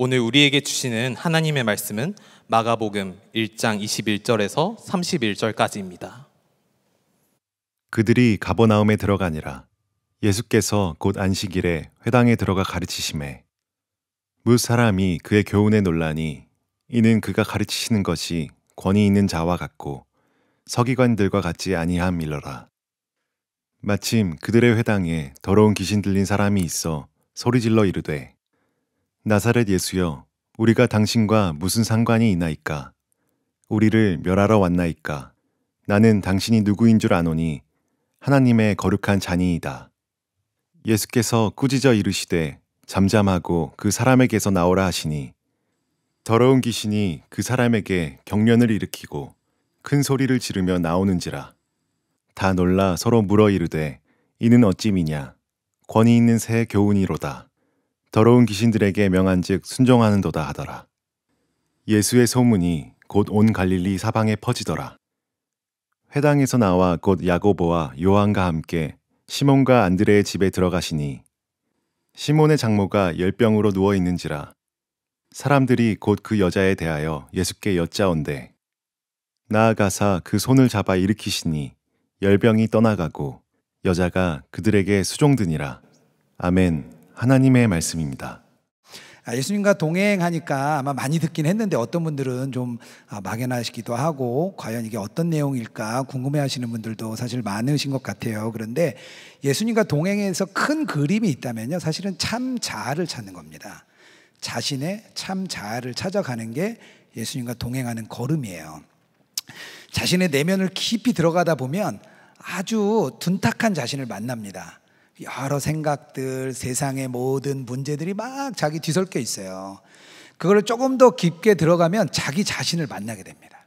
오늘 우리에게 주시는 하나님의 말씀은 마가복음 1장 21절에서 31절까지입니다. 그들이 가버나움에 들어가니라 예수께서 곧 안식일에 회당에 들어가 가르치심에 무사람이 그의 교훈에 논란이 이는 그가 가르치시는 것이 권위 있는 자와 같고 서기관들과 같지 아니함일러라. 마침 그들의 회당에 더러운 귀신 들린 사람이 있어 소리질러 이르되 나사렛 예수여, 우리가 당신과 무슨 상관이 있나이까? 우리를 멸하러 왔나이까? 나는 당신이 누구인 줄 아노니 하나님의 거룩한 잔이이다. 예수께서 꾸짖어 이르시되 잠잠하고 그 사람에게서 나오라 하시니 더러운 귀신이 그 사람에게 경련을 일으키고 큰 소리를 지르며 나오는지라 다 놀라 서로 물어 이르되 이는 어찌미냐 권위 있는 새 교훈이로다. 더러운 귀신들에게 명한즉 순종하는도다 하더라. 예수의 소문이 곧 온 갈릴리 사방에 퍼지더라. 회당에서 나와 곧 야고보와 요한과 함께 시몬과 안드레의 집에 들어가시니 시몬의 장모가 열병으로 누워 있는지라 사람들이 곧 그 여자에 대하여 예수께 여짜온대 나아가사 그 손을 잡아 일으키시니 열병이 떠나가고 여자가 그들에게 수종드니라 아멘. 하나님의 말씀입니다. 아, 예수님과 동행하니까 아마 많이 듣긴 했는데 어떤 분들은 좀 아, 막연하시기도 하고 과연 이게 어떤 내용일까 궁금해 하시는 분들도 사실 많으신 것 같아요. 그런데 예수님과 동행해서 큰 그림이 있다면요. 사실은 참 자아를 찾는 겁니다. 자신의 참 자아를 찾아가는 게 예수님과 동행하는 걸음이에요. 자신의 내면을 깊이 들어가다 보면 아주 둔탁한 자신을 만납니다. 여러 생각들, 세상의 모든 문제들이 막 자기 뒤섞여 있어요. 그걸 조금 더 깊게 들어가면 자기 자신을 만나게 됩니다.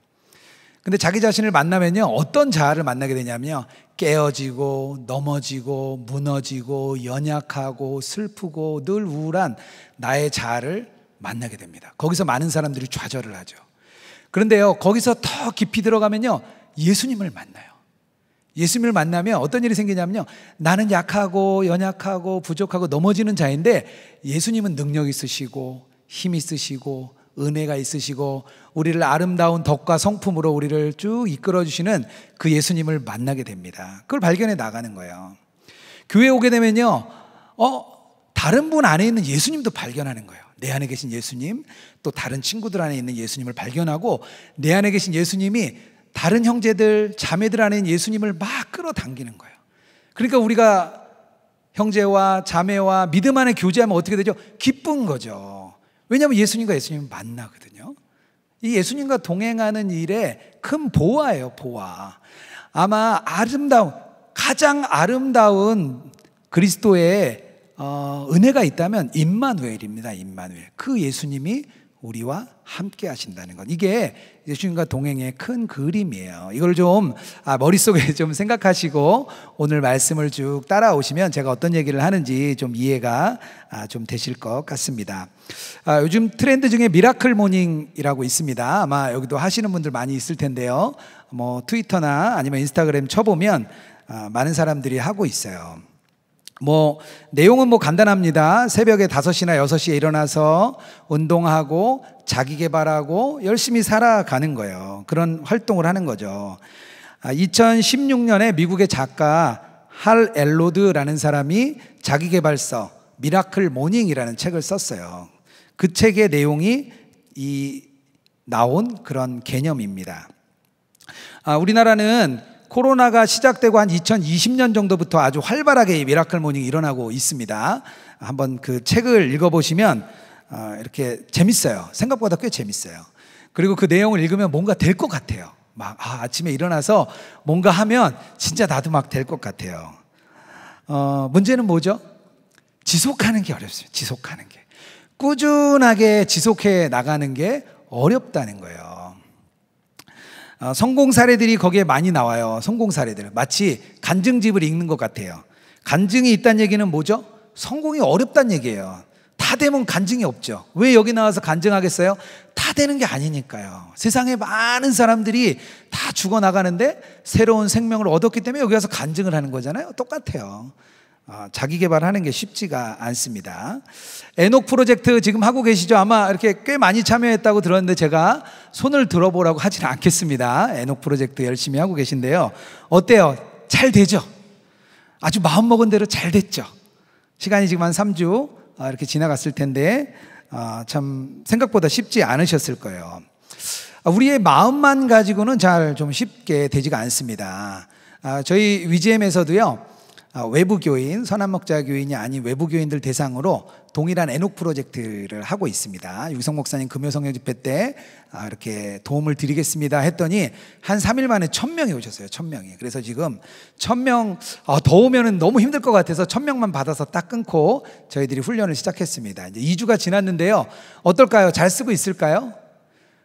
근데 자기 자신을 만나면요, 어떤 자아를 만나게 되냐면요, 깨어지고, 넘어지고, 무너지고, 연약하고, 슬프고, 늘 우울한 나의 자아를 만나게 됩니다. 거기서 많은 사람들이 좌절을 하죠. 그런데요, 거기서 더 깊이 들어가면요, 예수님을 만나요. 예수님을 만나면 어떤 일이 생기냐면요. 나는 약하고 연약하고 부족하고 넘어지는 자인데 예수님은 능력 있으시고 힘 있으시고 은혜가 있으시고 우리를 아름다운 덕과 성품으로 우리를 쭉 이끌어 주시는 그 예수님을 만나게 됩니다. 그걸 발견해 나가는 거예요. 교회 오게 되면요. 어, 다른 분 안에 있는 예수님도 발견하는 거예요. 내 안에 계신 예수님, 또 다른 친구들 안에 있는 예수님을 발견하고 내 안에 계신 예수님이 다른 형제들, 자매들 안에 예수님을 막 끌어당기는 거예요. 그러니까 우리가 형제와 자매와 믿음 안에 교제하면 어떻게 되죠? 기쁜 거죠. 왜냐하면 예수님과 예수님 만나거든요. 이 예수님과 동행하는 일에 큰 보화예요, 보화. 아마 아름다운, 가장 아름다운 그리스도의 어, 은혜가 있다면 임마누입니다임마누그 예수님이 우리와 함께 하신다는 것. 이게 예수님과 동행의 큰 그림이에요. 이걸 좀 아, 머릿속에 좀 생각하시고 오늘 말씀을 쭉 따라오시면 제가 어떤 얘기를 하는지 좀 이해가 아, 좀 되실 것 같습니다. 아, 요즘 트렌드 중에 미라클 모닝이라고 있습니다. 아마 여기도 하시는 분들 많이 있을 텐데요. 뭐 트위터나 아니면 인스타그램 쳐보면 아, 많은 사람들이 하고 있어요. 뭐 내용은 뭐 간단합니다. 새벽에 5시나 6시에 일어나서 운동하고 자기 개발하고 열심히 살아가는 거예요. 그런 활동을 하는 거죠. 2016년에 아, 미국의 작가 할 엘로드라는 사람이 자기 개발서 미라클 모닝이라는 책을 썼어요. 그 책의 내용이 이 나온 그런 개념입니다. 아, 우리나라는 코로나가 시작되고 한 2020년 정도부터 아주 활발하게 미라클 모닝이 일어나고 있습니다. 한번 그 책을 읽어보시면 어, 이렇게 재밌어요. 생각보다 꽤 재밌어요. 그리고 그 내용을 읽으면 뭔가 될 것 같아요. 막 아, 아침에 일어나서 뭔가 하면 진짜 나도 막 될 것 같아요. 어, 문제는 뭐죠? 지속하는 게 어렵습니다. 지속하는 게. 꾸준하게 지속해 나가는 게 어렵다는 거예요. 어, 성공 사례들이 거기에 많이 나와요. 성공 사례들. 마치 간증집을 읽는 것 같아요. 간증이 있다는 얘기는 뭐죠? 성공이 어렵다는 얘기예요. 다 되면 간증이 없죠. 왜 여기 나와서 간증하겠어요? 다 되는 게 아니니까요. 세상에 많은 사람들이 다 죽어나가는데 새로운 생명을 얻었기 때문에 여기 와서 간증을 하는 거잖아요. 똑같아요. 어, 자기 개발하는 게 쉽지가 않습니다. 에녹 프로젝트 지금 하고 계시죠? 아마 이렇게 꽤 많이 참여했다고 들었는데 제가 손을 들어보라고 하진 않겠습니다. 에녹 프로젝트 열심히 하고 계신데요. 어때요? 잘 되죠? 아주 마음먹은 대로 잘 됐죠? 시간이 지금 한 3주 어, 이렇게 지나갔을 텐데 어, 참 생각보다 쉽지 않으셨을 거예요. 아, 우리의 마음만 가지고는 잘 좀 쉽게 되지가 않습니다. 아, 저희 위지엠에서도요. 아, 외부 교인, 선한 목자 교인이 아닌 외부 교인들 대상으로 동일한 에녹 프로젝트를 하고 있습니다. 유성 목사님 금요 성령 집회 때 아, 이렇게 도움을 드리겠습니다 했더니 한 3일 만에 1000명이 오셨어요. 1000명이. 그래서 지금 1000명 어, 더 오면은 너무 힘들 것 같아서 1000명만 받아서 딱 끊고 저희들이 훈련을 시작했습니다. 이제 2주가 지났는데요. 어떨까요? 잘 쓰고 있을까요?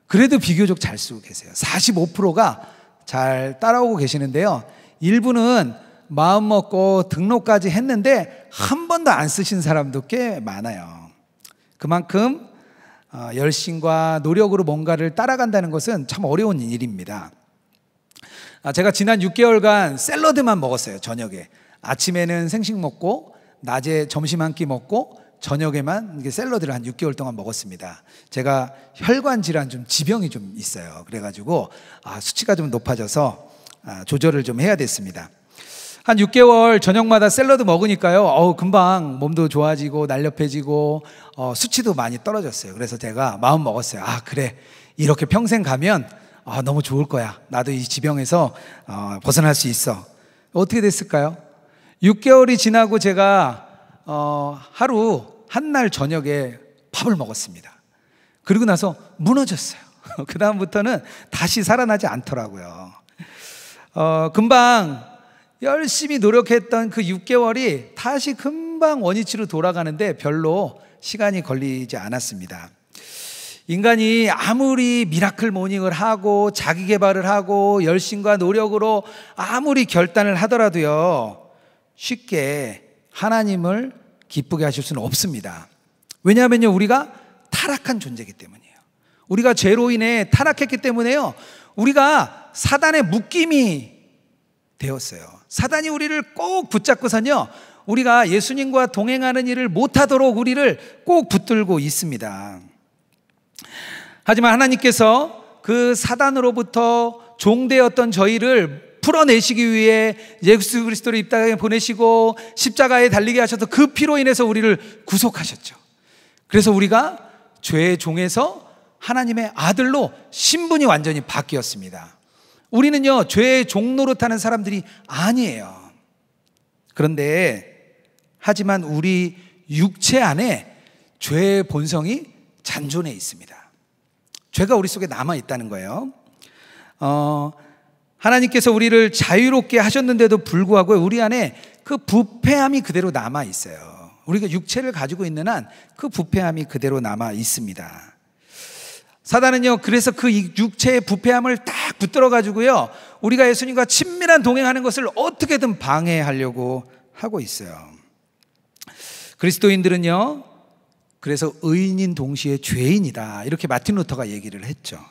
그래도 비교적 잘 쓰고 계세요. 45%가 잘 따라오고 계시는데요. 일부는 마음 먹고 등록까지 했는데 한 번도 안 쓰신 사람도 꽤 많아요. 그만큼 어, 열심과 노력으로 뭔가를 따라간다는 것은 참 어려운 일입니다. 아, 제가 지난 6개월간 샐러드만 먹었어요, 저녁에. 아침에는 생식 먹고, 낮에 점심 한 끼 먹고, 저녁에만 샐러드를 한 6개월 동안 먹었습니다. 제가 혈관 질환 좀 지병이 좀 있어요. 그래가지고 아, 수치가 좀 높아져서 아, 조절을 좀 해야 됐습니다. 한 6개월 저녁마다 샐러드 먹으니까요. 어우, 금방 몸도 좋아지고 날렵해지고 어, 수치도 많이 떨어졌어요. 그래서 제가 마음 먹었어요. 아, 그래. 이렇게 평생 가면 아, 너무 좋을 거야. 나도 이 지병에서 어, 벗어날 수 있어. 어떻게 됐을까요? 6개월이 지나고 제가 어, 하루 한 날 저녁에 밥을 먹었습니다. 그리고 나서 무너졌어요. 그다음부터는 다시 살아나지 않더라고요. 어, 금방 열심히 노력했던 그 6개월이 다시 금방 원위치로 돌아가는데 별로 시간이 걸리지 않았습니다. 인간이 아무리 미라클 모닝을 하고 자기 개발을 하고 열심과 노력으로 아무리 결단을 하더라도요, 쉽게 하나님을 기쁘게 하실 수는 없습니다. 왜냐하면요, 우리가 타락한 존재이기 때문이에요. 우리가 죄로 인해 타락했기 때문에요, 우리가 사단의 묶임이 되었어요. 사단이 우리를 꼭 붙잡고서요. 는 우리가 예수님과 동행하는 일을 못하도록 우리를 꼭 붙들고 있습니다. 하지만 하나님께서 그 사단으로부터 종되었던 저희를 풀어내시기 위해 예수 그리스도를 입당에 보내시고 십자가에 달리게 하셔서 그 피로 인해서 우리를 구속하셨죠. 그래서 우리가 죄의 종에서 하나님의 아들로 신분이 완전히 바뀌었습니다. 우리는요, 죄의 종로로타는 사람들이 아니에요. 그런데, 하지만 우리 육체 안에 죄의 본성이 잔존해 있습니다. 죄가 우리 속에 남아 있다는 거예요. 어, 하나님께서 우리를 자유롭게 하셨는데도 불구하고 우리 안에 그 부패함이 그대로 남아 있어요. 우리가 육체를 가지고 있는 한 그 부패함이 그대로 남아 있습니다. 사단은요, 그래서 그 육체의 부패함을 딱 붙들어 가지고요, 우리가 예수님과 친밀한 동행하는 것을 어떻게든 방해하려고 하고 있어요. 그리스도인들은요, 그래서 의인인 동시에 죄인이다. 이렇게 마틴 루터가 얘기를 했죠.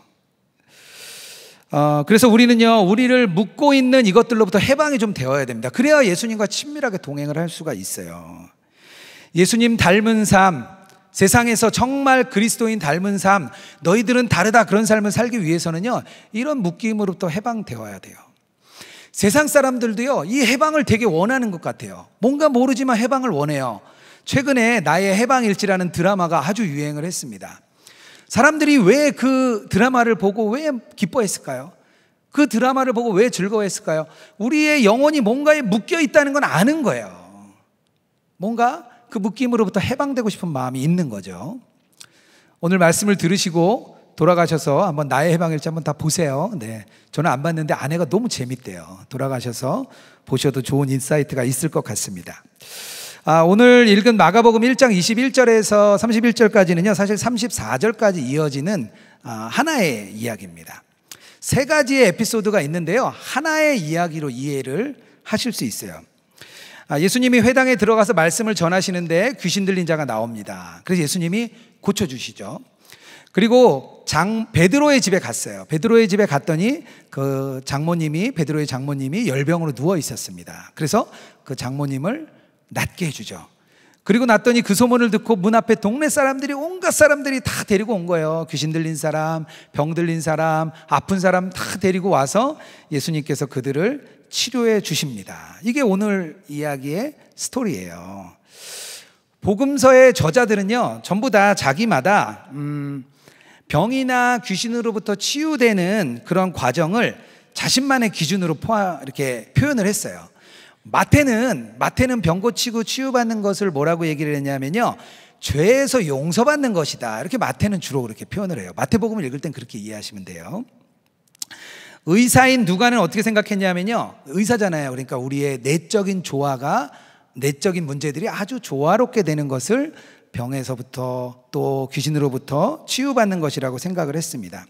어, 그래서 우리는요, 우리를 묶고 있는 이것들로부터 해방이 좀 되어야 됩니다. 그래야 예수님과 친밀하게 동행을 할 수가 있어요. 예수님 닮은 삶, 세상에서 정말 그리스도인 닮은 삶, 너희들은 다르다 그런 삶을 살기 위해서는요, 이런 묶임으로부터 해방되어야 돼요. 세상 사람들도요, 이 해방을 되게 원하는 것 같아요. 뭔가 모르지만 해방을 원해요. 최근에 나의 해방일지라는 드라마가 아주 유행을 했습니다. 사람들이 왜 그 드라마를 보고 왜 기뻐했을까요? 그 드라마를 보고 왜 즐거워했을까요? 우리의 영혼이 뭔가에 묶여 있다는 건 아는 거예요. 뭔가 그 묶임으로부터 해방되고 싶은 마음이 있는 거죠. 오늘 말씀을 들으시고 돌아가셔서 한번 나의 해방일지 한번 다 보세요. 네. 저는 안 봤는데 아내가 너무 재밌대요. 돌아가셔서 보셔도 좋은 인사이트가 있을 것 같습니다. 아, 오늘 읽은 마가복음 1장 21절에서 31절까지는요, 사실 34절까지 이어지는 아, 하나의 이야기입니다. 세 가지의 에피소드가 있는데요. 하나의 이야기로 이해를 하실 수 있어요. 아, 예수님이 회당에 들어가서 말씀을 전하시는데 귀신 들린 자가 나옵니다. 그래서 예수님이 고쳐주시죠. 그리고 장 베드로의 집에 갔어요. 베드로의 집에 갔더니 그 장모님이 베드로의 장모님이 열병으로 누워 있었습니다. 그래서 그 장모님을 낫게 해주죠. 그리고 났더니 그 소문을 듣고 문 앞에 동네 사람들이 온갖 사람들이 다 데리고 온 거예요. 귀신 들린 사람, 병 들린 사람, 아픈 사람 다 데리고 와서 예수님께서 그들을 치료해 주십니다. 이게 오늘 이야기의 스토리예요. 복음서의 저자들은요, 전부 다 자기마다 음, 병이나 귀신으로부터 치유되는 그런 과정을 자신만의 기준으로 포함, 이렇게 표현을 했어요. 마태는 마태는 병 고치고 치유받는 것을 뭐라고 얘기를 했냐면요. 죄에서 용서받는 것이다. 이렇게 마태는 주로 그렇게 표현을 해요. 마태복음을 읽을 땐 그렇게 이해하시면 돼요. 의사인 누가는 어떻게 생각했냐면요. 의사잖아요. 그러니까 우리의 내적인 조화가 내적인 문제들이 아주 조화롭게 되는 것을 병에서부터 또 귀신으로부터 치유받는 것이라고 생각을 했습니다.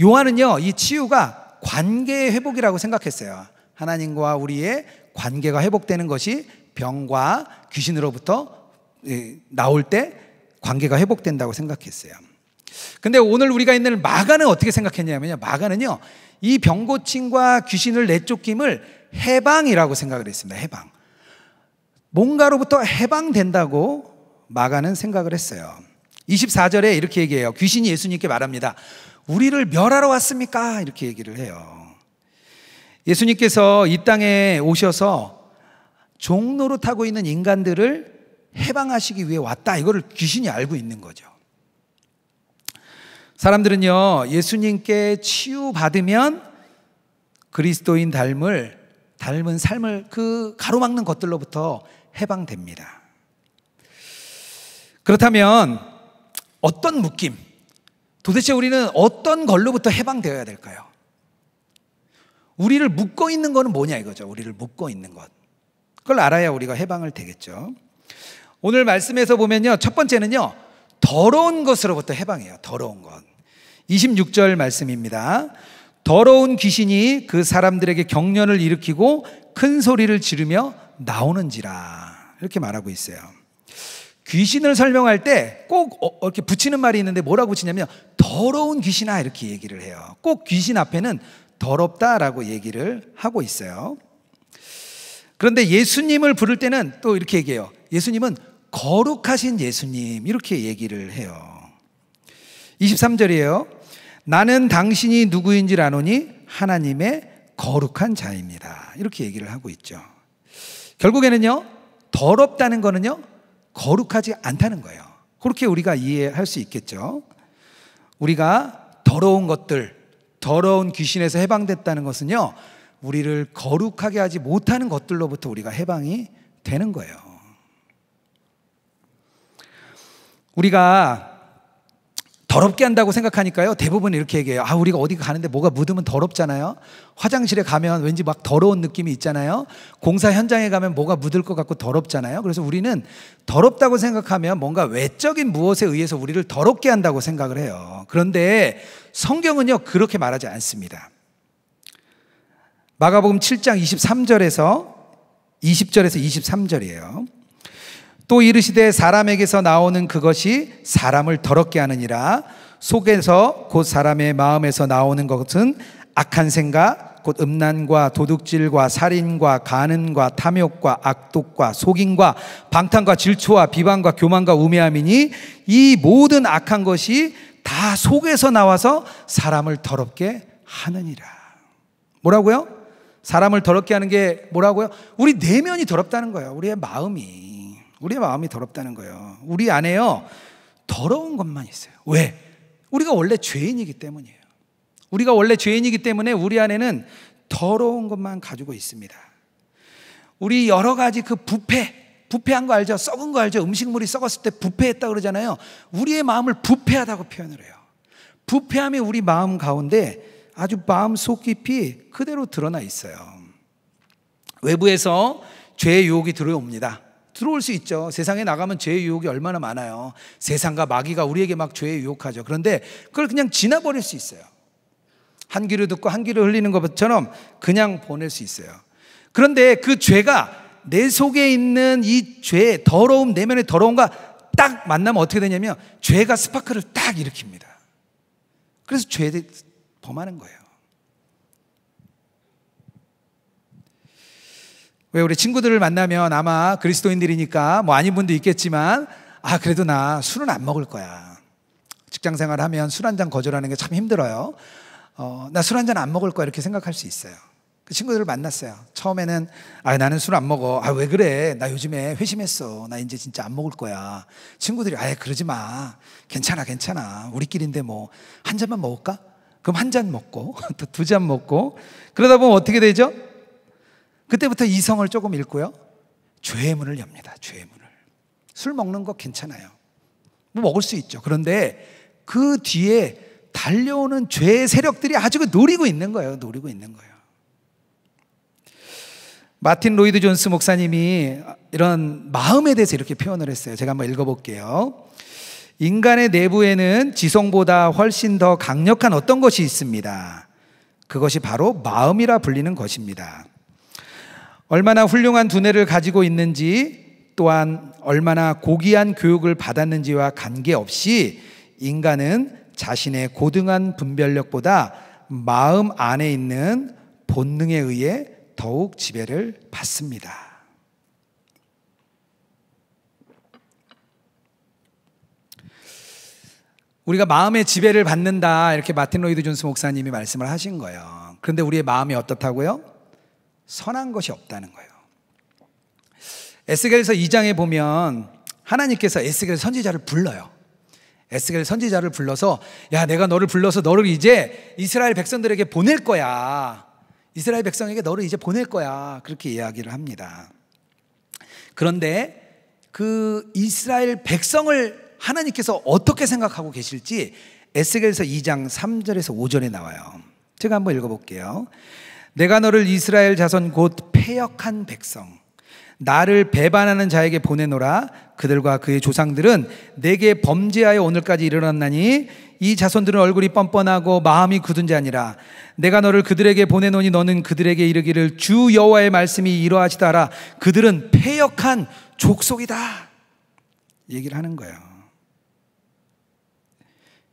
요한은요, 이 치유가 관계 회복이라고 생각했어요. 하나님과 우리의 관계가 회복되는 것이 병과 귀신으로부터 예, 나올 때 관계가 회복된다고 생각했어요. 근데 오늘 우리가 있는 마가는 어떻게 생각했냐면요. 마가는요. 이 병고침과 귀신을 내쫓김을 해방이라고 생각을 했습니다. 해방. 뭔가로부터 해방된다고 마가는 생각을 했어요. 24절에 이렇게 얘기해요. 귀신이 예수님께 말합니다. 우리를 멸하러 왔습니까? 이렇게 얘기를 해요. 예수님께서 이 땅에 오셔서 종로로 타고 있는 인간들을 해방하시기 위해 왔다. 이거를 귀신이 알고 있는 거죠. 사람들은요, 예수님께 치유받으면 그리스도인 닮을, 닮은 삶을 그 가로막는 것들로부터 해방됩니다. 그렇다면 어떤 묶임, 도대체 우리는 어떤 걸로부터 해방되어야 될까요? 우리를 묶어 있는 거는 뭐냐 이거죠. 우리를 묶어 있는 것. 그걸 알아야 우리가 해방을 되겠죠. 오늘 말씀에서 보면요. 첫 번째는요. 더러운 것으로부터 해방이요 더러운 것. 26절 말씀입니다. 더러운 귀신이 그 사람들에게 경련을 일으키고 큰 소리를 지르며 나오는지라. 이렇게 말하고 있어요. 귀신을 설명할 때꼭 어, 이렇게 붙이는 말이 있는데 뭐라고 붙이냐면 더러운 귀신아 이렇게 얘기를 해요. 꼭 귀신 앞에는 더럽다라고 얘기를 하고 있어요. 그런데 예수님을 부를 때는 또 이렇게 얘기해요. 예수님은 거룩하신 예수님 이렇게 얘기를 해요. 23절이에요. 나는 당신이 누구인지 아노니 하나님의 거룩한 자입니다. 이렇게 얘기를 하고 있죠. 결국에는요, 더럽다는 거는요, 거룩하지 않다는 거예요. 그렇게 우리가 이해할 수 있겠죠. 우리가 더러운 것들, 더러운 귀신에서 해방됐다는 것은요, 우리를 거룩하게 하지 못하는 것들로부터 우리가 해방이 되는 거예요. 우리가 더럽게 한다고 생각하니까요. 대부분 이렇게 얘기해요. 아, 우리가 어디 가는데 뭐가 묻으면 더럽잖아요. 화장실에 가면 왠지 막 더러운 느낌이 있잖아요. 공사 현장에 가면 뭐가 묻을 것 같고 더럽잖아요. 그래서 우리는 더럽다고 생각하면 뭔가 외적인 무엇에 의해서 우리를 더럽게 한다고 생각을 해요. 그런데 성경은요, 그렇게 말하지 않습니다. 마가복음 7장 23절에서 20절에서 23절이에요. 또 이르시되 사람에게서 나오는 그것이 사람을 더럽게 하느니라 속에서 곧 사람의 마음에서 나오는 것은 악한 생각 곧 음란과 도둑질과 살인과 간음과 탐욕과 악독과 속임과 방탕과 질투와 비방과 교만과 우매함이니 이 모든 악한 것이 다 속에서 나와서 사람을 더럽게 하느니라. 뭐라고요? 사람을 더럽게 하는 게 뭐라고요? 우리 내면이 더럽다는 거예요. 우리의 마음이. 우리의 마음이 더럽다는 거예요. 우리 안에요. 더러운 것만 있어요. 왜? 우리가 원래 죄인이기 때문이에요. 우리가 원래 죄인이기 때문에 우리 안에는 더러운 것만 가지고 있습니다. 우리 여러 가지 그 부패, 부패한 거 알죠? 썩은 거 알죠? 음식물이 썩었을 때 부패했다 그러잖아요. 우리의 마음을 부패하다고 표현을 해요. 부패함이 우리 마음 가운데 아주 마음 속 깊이 그대로 드러나 있어요. 외부에서 죄의 유혹이 들어옵니다. 들어올 수 있죠. 세상에 나가면 죄의 유혹이 얼마나 많아요. 세상과 마귀가 우리에게 막죄의 유혹하죠. 그런데 그걸 그냥 지나버릴 수 있어요. 한귀를 듣고 한귀를 흘리는 것처럼 그냥 보낼 수 있어요. 그런데 그 죄가 내 속에 있는 이 죄, 의 더러움, 내면의 더러움과 딱 만나면 어떻게 되냐면 죄가 스파크를 딱 일으킵니다. 그래서 죄를 범하는 거예요. 왜 우리 친구들을 만나면 아마 그리스도인들이니까 뭐 아닌 분도 있겠지만 아 그래도 나 술은 안 먹을 거야. 직장 생활하면 술 한 잔 거절하는 게 참 힘들어요. 어, 나 술 한 잔 안 먹을 거야 이렇게 생각할 수 있어요. 그 친구들을 만났어요. 처음에는 아 나는 술 안 먹어. 아 왜 그래? 나 요즘에 회심했어. 나 이제 진짜 안 먹을 거야. 친구들이 아예 그러지 마. 괜찮아 괜찮아. 우리끼리인데 뭐 한 잔만 먹을까? 그럼 한 잔 먹고 또 두 잔 먹고 그러다 보면 어떻게 되죠? 그때부터 이성을 조금 읽고요. 죄의 문을 엽니다. 죄의 문을. 술 먹는 거 괜찮아요. 뭐 먹을 수 있죠. 그런데 그 뒤에 달려오는 죄의 세력들이 아주 그 노리고 있는 거예요. 노리고 있는 거예요. 마틴 로이드 존스 목사님이 이런 마음에 대해서 이렇게 표현을 했어요. 제가 한번 읽어볼게요. 인간의 내부에는 지성보다 훨씬 더 강력한 어떤 것이 있습니다. 그것이 바로 마음이라 불리는 것입니다. 얼마나 훌륭한 두뇌를 가지고 있는지 또한 얼마나 고귀한 교육을 받았는지와 관계없이 인간은 자신의 고등한 분별력보다 마음 안에 있는 본능에 의해 더욱 지배를 받습니다. 우리가 마음의 지배를 받는다 이렇게 마틴 로이드 존스 목사님이 말씀을 하신 거예요. 그런데 우리의 마음이 어떻다고요? 선한 것이 없다는 거예요. 에스겔서 2장에 보면 하나님께서 에스겔 선지자를 불러요. 에스겔 선지자를 불러서 야 내가 너를 불러서 너를 이제 이스라엘 백성들에게 보낼 거야. 이스라엘 백성에게 너를 이제 보낼 거야. 그렇게 이야기를 합니다. 그런데 그 이스라엘 백성을 하나님께서 어떻게 생각하고 계실지 에스겔서 2장 3절에서 5절에 나와요. 제가 한번 읽어볼게요. 내가 너를 이스라엘 자손 곧폐역한 백성 나를 배반하는 자에게 보내노라 그들과 그의 조상들은 내게 범죄하여 오늘까지 일어났나니 이 자손들은 얼굴이 뻔뻔하고 마음이 굳은 자니라 내가 너를 그들에게 보내노니 너는 그들에게 이르기를 주 여호와의 말씀이 이러하시다 라 그들은 폐역한 족속이다 얘기를 하는 거예요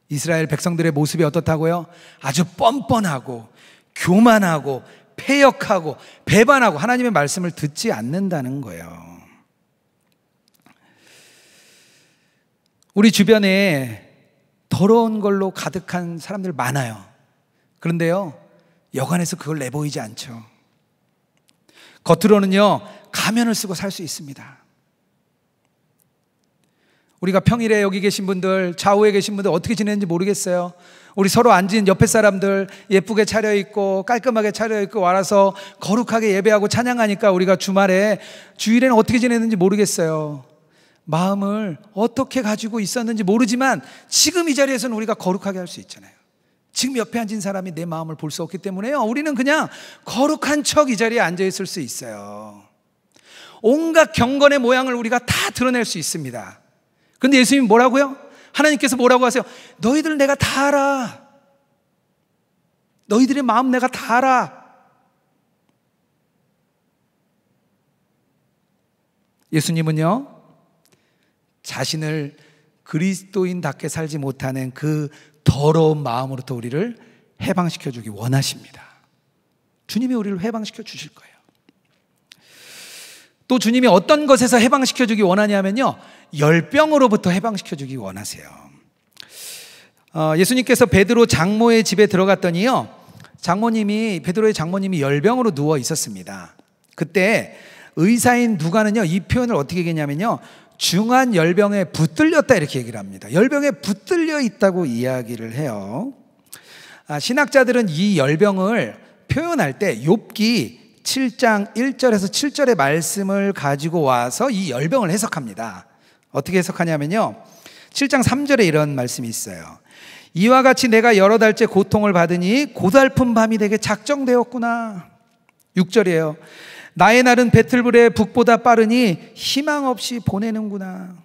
이스라엘 백성들의 모습이 어떻다고요? 아주 뻔뻔하고 교만하고 폐역하고 배반하고 하나님의 말씀을 듣지 않는다는 거예요. 우리 주변에 더러운 걸로 가득한 사람들 많아요. 그런데요, 여관에서 그걸 내보이지 않죠. 겉으로는요, 가면을 쓰고 살 수 있습니다. 우리가 평일에 여기 계신 분들, 좌우에 계신 분들 어떻게 지내는지 모르겠어요. 우리 서로 앉은 옆에 사람들 예쁘게 차려입고 깔끔하게 차려입고 와서 거룩하게 예배하고 찬양하니까 우리가 주말에 주일에는 어떻게 지냈는지 모르겠어요. 마음을 어떻게 가지고 있었는지 모르지만 지금 이 자리에서는 우리가 거룩하게 할 수 있잖아요. 지금 옆에 앉은 사람이 내 마음을 볼 수 없기 때문에요. 우리는 그냥 거룩한 척 이 자리에 앉아 있을 수 있어요. 온갖 경건의 모양을 우리가 다 드러낼 수 있습니다. 근데 예수님이 뭐라고요? 하나님께서 뭐라고 하세요? 너희들 내가 다 알아. 너희들의 마음 내가 다 알아. 예수님은요, 자신을 그리스도인답게 살지 못하는 그 더러운 마음으로부터 우리를 해방시켜 주기 원하십니다. 주님이 우리를 해방시켜 주실 거예요. 또 주님이 어떤 것에서 해방시켜 주기 원하냐면요. 열병으로부터 해방시켜 주기 원하세요. 어, 예수님께서 베드로 장모의 집에 들어갔더니요. 장모님이 베드로의 장모님이 열병으로 누워 있었습니다. 그때 의사인 누가는요. 이 표현을 어떻게 얘기했냐면요. 중한 열병에 붙들렸다 이렇게 얘기를 합니다. 열병에 붙들려 있다고 이야기를 해요. 아, 신학자들은 이 열병을 표현할 때 욥기 7장 1절에서 7절의 말씀을 가지고 와서 이 열병을 해석합니다. 어떻게 해석하냐면요. 7장 3절에 이런 말씀이 있어요. 이와 같이 내가 여러 달째 고통을 받으니 고달픈 밤이 되게 작정되었구나. 6절이에요. 나의 날은 배틀불의 북보다 빠르니 희망 없이 보내는구나.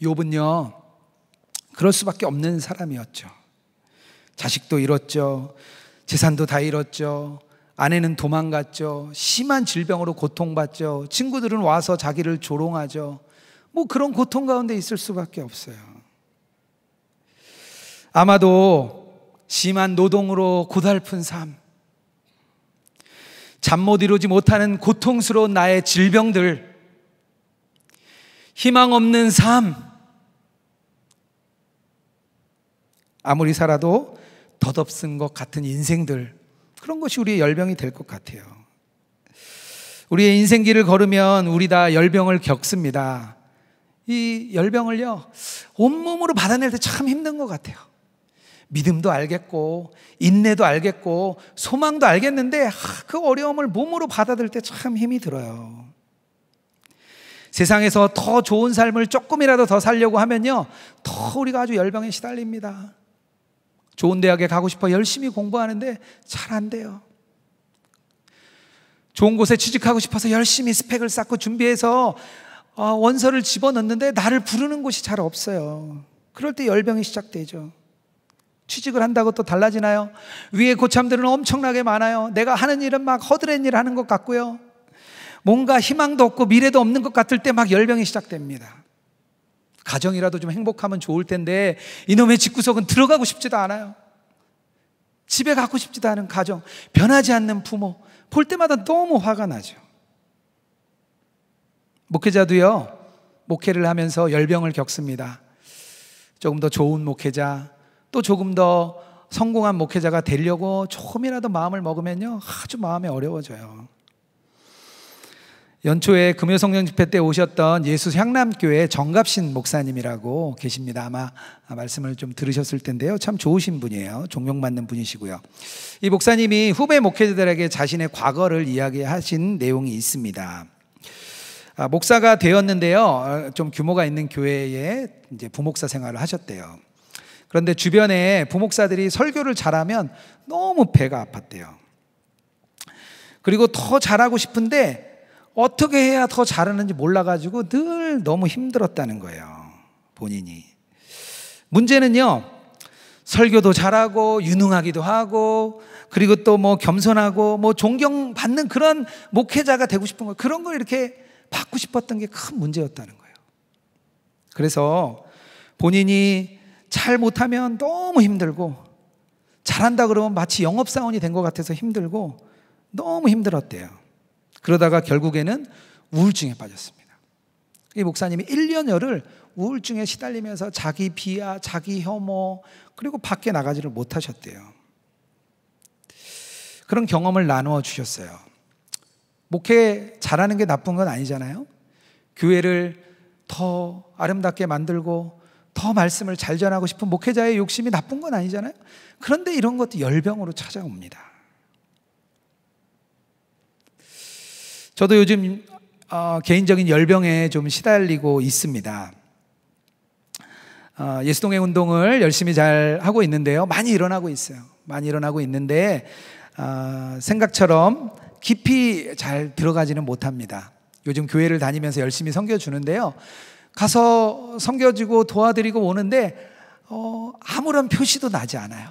욥은요. 그럴 수밖에 없는 사람이었죠. 자식도 잃었죠. 재산도 다 잃었죠. 아내는 도망갔죠. 심한 질병으로 고통받죠. 친구들은 와서 자기를 조롱하죠. 뭐 그런 고통 가운데 있을 수밖에 없어요. 아마도 심한 노동으로 고달픈 삶, 잠 못 이루지 못하는 고통스러운 나의 질병들, 희망 없는 삶, 아무리 살아도 덧없은 것 같은 인생들, 그런 것이 우리의 열병이 될 것 같아요. 우리의 인생길을 걸으면 우리 다 열병을 겪습니다. 이 열병을요, 온몸으로 받아낼 때 참 힘든 것 같아요. 믿음도 알겠고, 인내도 알겠고, 소망도 알겠는데, 그 어려움을 몸으로 받아들 때참 힘이 들어요. 세상에서 더 좋은 삶을 조금이라도 더 살려고 하면요, 더 우리가 아주 열병에 시달립니다. 좋은 대학에 가고 싶어 열심히 공부하는데 잘 안 돼요. 좋은 곳에 취직하고 싶어서 열심히 스펙을 쌓고 준비해서 어, 원서를 집어넣는데 나를 부르는 곳이 잘 없어요. 그럴 때 열병이 시작되죠. 취직을 한다고 또 달라지나요? 위에 고참들은 엄청나게 많아요. 내가 하는 일은 막 허드렛 일 하는 것 같고요. 뭔가 희망도 없고 미래도 없는 것 같을 때 막 열병이 시작됩니다. 가정이라도 좀 행복하면 좋을 텐데 이놈의 집구석은 들어가고 싶지도 않아요. 집에 갖고 싶지도 않은 가정, 변하지 않는 부모, 볼 때마다 너무 화가 나죠. 목회자도요, 목회를 하면서 열병을 겪습니다. 조금 더 좋은 목회자, 또 조금 더 성공한 목회자가 되려고 조금이라도 마음을 먹으면요, 아주 마음이 어려워져요. 연초에 금요성령 집회 때 오셨던 예수 향남교회 정갑신 목사님이라고 계십니다. 아마 말씀을 좀 들으셨을 텐데요. 참 좋으신 분이에요. 존경받는 분이시고요. 이 목사님이 후배 목회자들에게 자신의 과거를 이야기하신 내용이 있습니다. 아, 목사가 되었는데요. 어, 좀 규모가 있는 교회에 이제 부목사 생활을 하셨대요. 그런데 주변에 부목사들이 설교를 잘하면 너무 배가 아팠대요. 그리고 더 잘하고 싶은데 어떻게 해야 더 잘하는지 몰라가지고 늘 너무 힘들었다는 거예요. 본인이. 문제는요, 설교도 잘하고, 유능하기도 하고, 그리고 또 뭐 겸손하고, 뭐 존경받는 그런 목회자가 되고 싶은 거, 그런 걸 이렇게 받고 싶었던 게 큰 문제였다는 거예요. 그래서 본인이 잘 못하면 너무 힘들고, 잘한다 그러면 마치 영업사원이 된 것 같아서 힘들고, 너무 힘들었대요. 그러다가 결국에는 우울증에 빠졌습니다. 이 목사님이 1년여를 우울증에 시달리면서 자기 비하, 자기 혐오, 그리고 밖에 나가지를 못하셨대요. 그런 경험을 나누어 주셨어요. 목회 잘하는 게 나쁜 건 아니잖아요. 교회를 더 아름답게 만들고 더 말씀을 잘 전하고 싶은 목회자의 욕심이 나쁜 건 아니잖아요. 그런데 이런 것도 열병으로 찾아옵니다. 저도 요즘 어, 개인적인 열병에 좀 시달리고 있습니다. 어, 예수동의 운동을 열심히 잘 하고 있는데요. 많이 일어나고 있어요. 많이 일어나고 있는데 어, 생각처럼 깊이 잘 들어가지는 못합니다. 요즘 교회를 다니면서 열심히 섬겨주는데요. 가서 섬겨주고 도와드리고 오는데 어, 아무런 표시도 나지 않아요.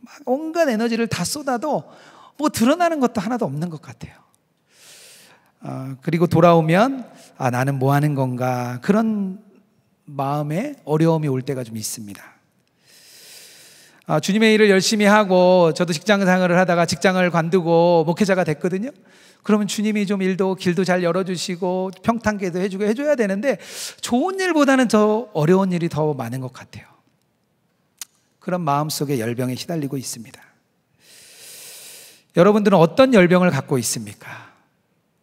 막 온갖 에너지를 다 쏟아도 뭐 드러나는 것도 하나도 없는 것 같아요. 아, 그리고 돌아오면 아 나는 뭐 하는 건가 그런 마음에 어려움이 올 때가 좀 있습니다. 아, 주님의 일을 열심히 하고 저도 직장 생활을 하다가 직장을 관두고 목회자가 됐거든요. 그러면 주님이 좀 일도 길도 잘 열어주시고 평탄계도 해주고 해줘야 되는데 좋은 일보다는 더 어려운 일이 더 많은 것 같아요. 그런 마음 속에 열병에 시달리고 있습니다. 여러분들은 어떤 열병을 갖고 있습니까?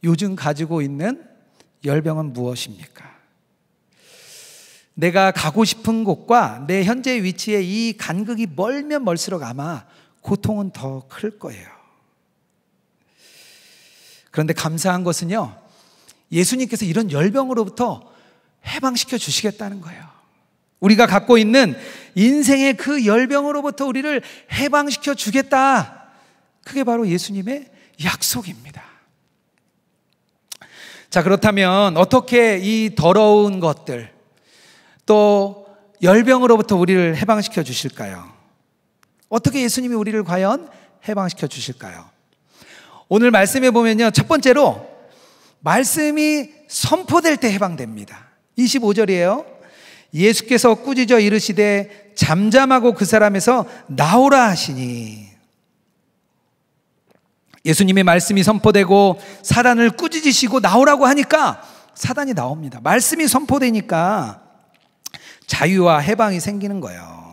요즘 가지고 있는 열병은 무엇입니까? 내가 가고 싶은 곳과 내 현재 위치의 이 간극이 멀면 멀수록 아마 고통은 더 클 거예요. 그런데 감사한 것은요, 예수님께서 이런 열병으로부터 해방시켜 주시겠다는 거예요. 우리가 갖고 있는 인생의 그 열병으로부터 우리를 해방시켜 주겠다. 그게 바로 예수님의 약속입니다. 자, 그렇다면 어떻게 이 더러운 것들 또 열병으로부터 우리를 해방시켜 주실까요? 어떻게 예수님이 우리를 과연 해방시켜 주실까요? 오늘 말씀에 보면요. 첫 번째로 말씀이 선포될 때 해방됩니다. 25절이에요. 예수께서 꾸짖어 이르시되 잠잠하고 그 사람에서 나오라 하시니 예수님의 말씀이 선포되고 사단을 꾸짖으시고 나오라고 하니까 사단이 나옵니다. 말씀이 선포되니까 자유와 해방이 생기는 거예요.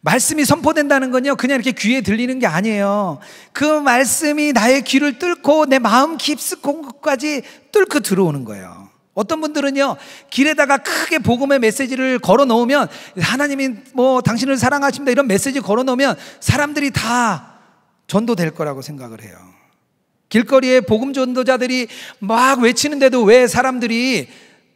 말씀이 선포된다는 건요, 그냥 이렇게 귀에 들리는 게 아니에요. 그 말씀이 나의 귀를 뚫고 내 마음 깊숙한 곳까지 뚫고 들어오는 거예요. 어떤 분들은요, 길에다가 크게 복음의 메시지를 걸어 놓으면, 하나님이 뭐 당신을 사랑하십니다 이런 메시지 걸어 놓으면 사람들이 다 전도될 거라고 생각을 해요. 길거리에 복음 전도자들이 막 외치는데도 왜 사람들이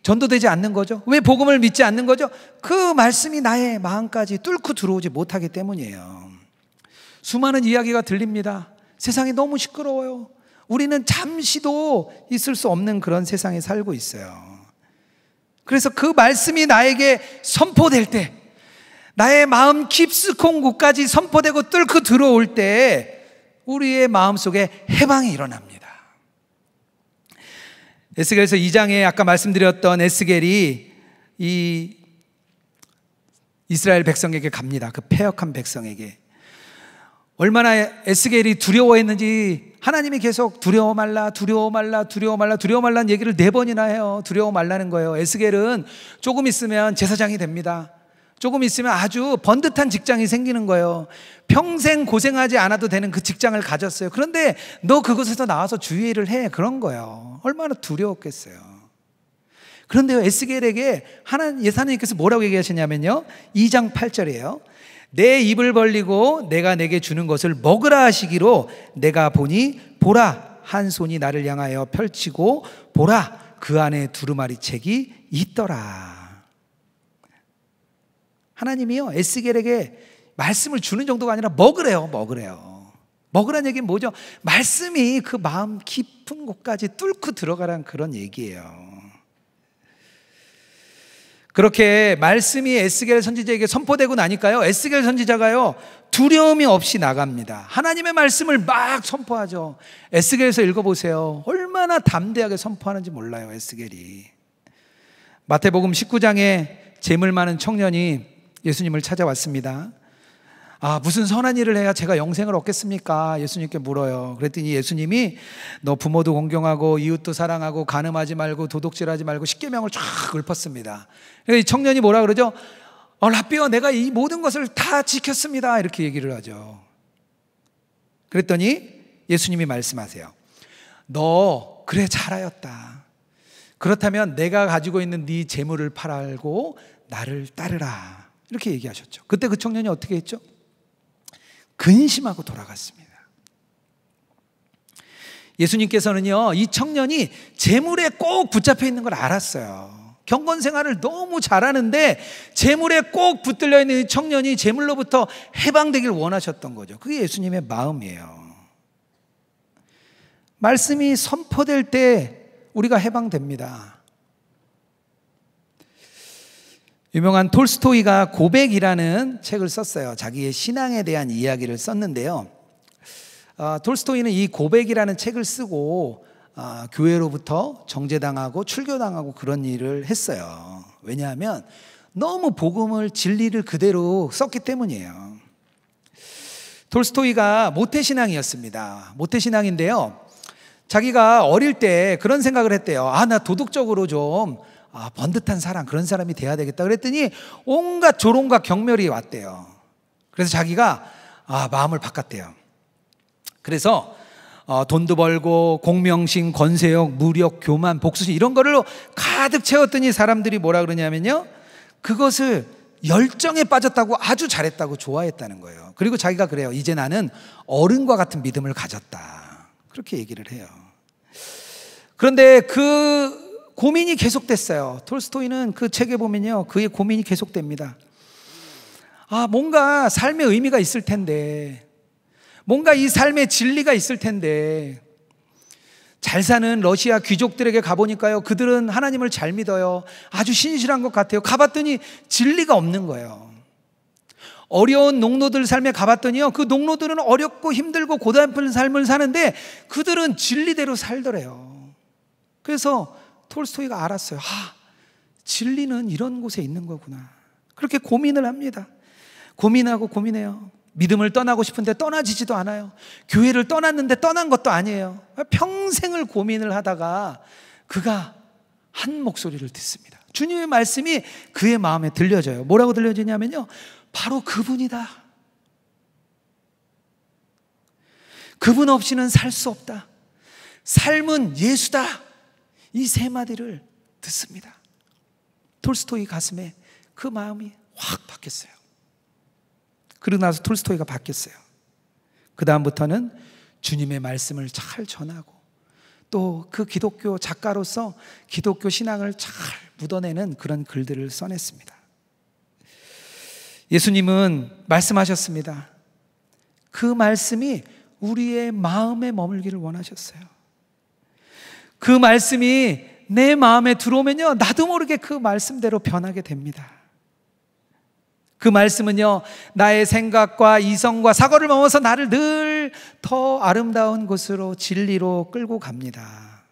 전도되지 않는 거죠? 왜 복음을 믿지 않는 거죠? 그 말씀이 나의 마음까지 뚫고 들어오지 못하기 때문이에요. 수많은 이야기가 들립니다. 세상이 너무 시끄러워요. 우리는 잠시도 있을 수 없는 그런 세상에 살고 있어요. 그래서 그 말씀이 나에게 선포될 때, 나의 마음 깊숙한 곳까지 선포되고 뚫고 들어올 때, 우리의 마음속에 해방이 일어납니다. 에스겔서 2장에 아까 말씀드렸던 에스겔이 이 이스라엘 백성에게 갑니다. 그 폐역한 백성에게. 얼마나 에스겔이 두려워했는지 하나님이 계속 두려워 말라, 두려워 말라, 두려워 말라, 두려워 말라는 얘기를 네 번이나 해요. 두려워 말라는 거예요. 에스겔은 조금 있으면 제사장이 됩니다. 조금 있으면 아주 번듯한 직장이 생기는 거예요. 평생 고생하지 않아도 되는 그 직장을 가졌어요. 그런데 너 그곳에서 나와서 주의를 해. 그런 거예요. 얼마나 두려웠겠어요. 그런데요, 에스겔에게 하나님, 예사님께서 뭐라고 얘기하시냐면요. 2장 8절이에요. 내 입을 벌리고 내가 내게 주는 것을 먹으라 하시기로 내가 보니 보라 한 손이 나를 향하여 펼치고 보라 그 안에 두루마리 책이 있더라. 하나님이요 에스겔에게 말씀을 주는 정도가 아니라 먹으래요, 먹으래요. 먹으란 얘기는 뭐죠? 말씀이 그 마음 깊은 곳까지 뚫고 들어가란 그런 얘기예요. 그렇게 말씀이 에스겔 선지자에게 선포되고 나니까요. 에스겔 선지자가요. 두려움이 없이 나갑니다. 하나님의 말씀을 막 선포하죠. 에스겔에서 읽어보세요. 얼마나 담대하게 선포하는지 몰라요. 에스겔이. 마태복음 19장에 재물 많은 청년이 예수님을 찾아왔습니다. 아, 무슨 선한 일을 해야 제가 영생을 얻겠습니까? 예수님께 물어요. 그랬더니 예수님이 너 부모도 공경하고 이웃도 사랑하고 가늠하지 말고 도둑질하지 말고 십계명을 쫙 읊었습니다. 이 청년이 뭐라 그러죠? 어, 라비어 내가 이 모든 것을 다 지켰습니다. 이렇게 얘기를 하죠. 그랬더니 예수님이 말씀하세요. 너 그래 잘하였다. 그렇다면 내가 가지고 있는 네 재물을 팔고 나를 따르라. 이렇게 얘기하셨죠. 그때 그 청년이 어떻게 했죠? 근심하고 돌아갔습니다. 예수님께서는요, 이 청년이 재물에 꼭 붙잡혀 있는 걸 알았어요. 경건 생활을 너무 잘하는데 재물에 꼭 붙들려 있는 이 청년이 재물로부터 해방되길 원하셨던 거죠. 그게 예수님의 마음이에요. 말씀이 선포될 때 우리가 해방됩니다. 유명한 톨스토이가 고백이라는 책을 썼어요. 자기의 신앙에 대한 이야기를 썼는데요. 어, 톨스토이는 이 고백이라는 책을 쓰고 어, 교회로부터 정제당하고 출교당하고 그런 일을 했어요. 왜냐하면 너무 복음을 진리를 그대로 썼기 때문이에요. 톨스토이가 모태신앙이었습니다. 모태신앙인데요. 자기가 어릴 때 그런 생각을 했대요. 아, 나 도덕적으로 좀 아, 번듯한 사람 그런 사람이 돼야 되겠다 그랬더니 온갖 조롱과 경멸이 왔대요. 그래서 자기가 아, 마음을 바꿨대요. 그래서 어, 돈도 벌고 공명심, 권세욕, 무력, 교만, 복수심 이런 거를 가득 채웠더니 사람들이 뭐라 그러냐면요. 그것을 열정에 빠졌다고 아주 잘했다고 좋아했다는 거예요. 그리고 자기가 그래요. 이제 나는 어른과 같은 믿음을 가졌다. 그렇게 얘기를 해요. 그런데 그 고민이 계속됐어요. 톨스토이는 그 책에 보면요. 그의 고민이 계속됩니다. 아, 뭔가 삶의 의미가 있을 텐데, 뭔가 이 삶의 진리가 있을 텐데, 잘 사는 러시아 귀족들에게 가보니까요. 그들은 하나님을 잘 믿어요. 아주 신실한 것 같아요. 가봤더니 진리가 없는 거예요. 어려운 농노들 삶에 가봤더니요. 그 농노들은 어렵고 힘들고 고단픈 삶을 사는데 그들은 진리대로 살더래요. 그래서 톨스토이가 알았어요. 아, 진리는 이런 곳에 있는 거구나. 그렇게 고민을 합니다. 고민하고 고민해요. 믿음을 떠나고 싶은데 떠나지지도 않아요. 교회를 떠났는데 떠난 것도 아니에요. 평생을 고민을 하다가 그가 한 목소리를 듣습니다. 주님의 말씀이 그의 마음에 들려져요. 뭐라고 들려지냐면요. 바로 그분이다. 그분 없이는 살 수 없다. 삶은 예수다. 이세 마디를 듣습니다. 톨스토이 가슴에 그 마음이 확 바뀌었어요. 그러고 나서 톨스토이가 바뀌었어요. 그 다음부터는 주님의 말씀을 잘 전하고 또 그 기독교 작가로서 기독교 신앙을 잘 묻어내는 그런 글들을 써냈습니다. 예수님은 말씀하셨습니다. 그 말씀이 우리의 마음에 머물기를 원하셨어요. 그 말씀이 내 마음에 들어오면요, 나도 모르게 그 말씀대로 변하게 됩니다. 그 말씀은요, 나의 생각과 이성과 사고를 넘어서 나를 늘 더 아름다운 곳으로 진리로 끌고 갑니다.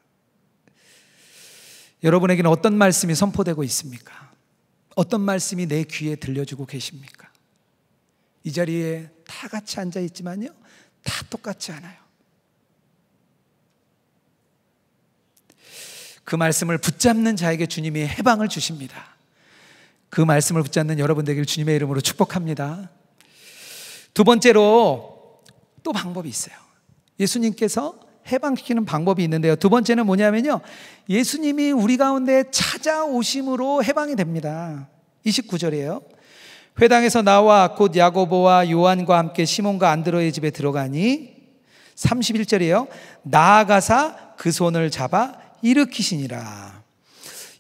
여러분에게는 어떤 말씀이 선포되고 있습니까? 어떤 말씀이 내 귀에 들려주고 계십니까? 이 자리에 다 같이 앉아 있지만요, 다 똑같지 않아요. 그 말씀을 붙잡는 자에게 주님이 해방을 주십니다. 그 말씀을 붙잡는 여러분들에게 주님의 이름으로 축복합니다. 두 번째로 또 방법이 있어요. 예수님께서 해방시키는 방법이 있는데요. 두 번째는 뭐냐면요. 예수님이 우리 가운데 찾아오심으로 해방이 됩니다. 29절이에요. 회당에서 나와 곧 야고보와 요한과 함께 시몬과 안드로의 집에 들어가니 31절이에요. 나아가사 그 손을 잡아 일으키시니라.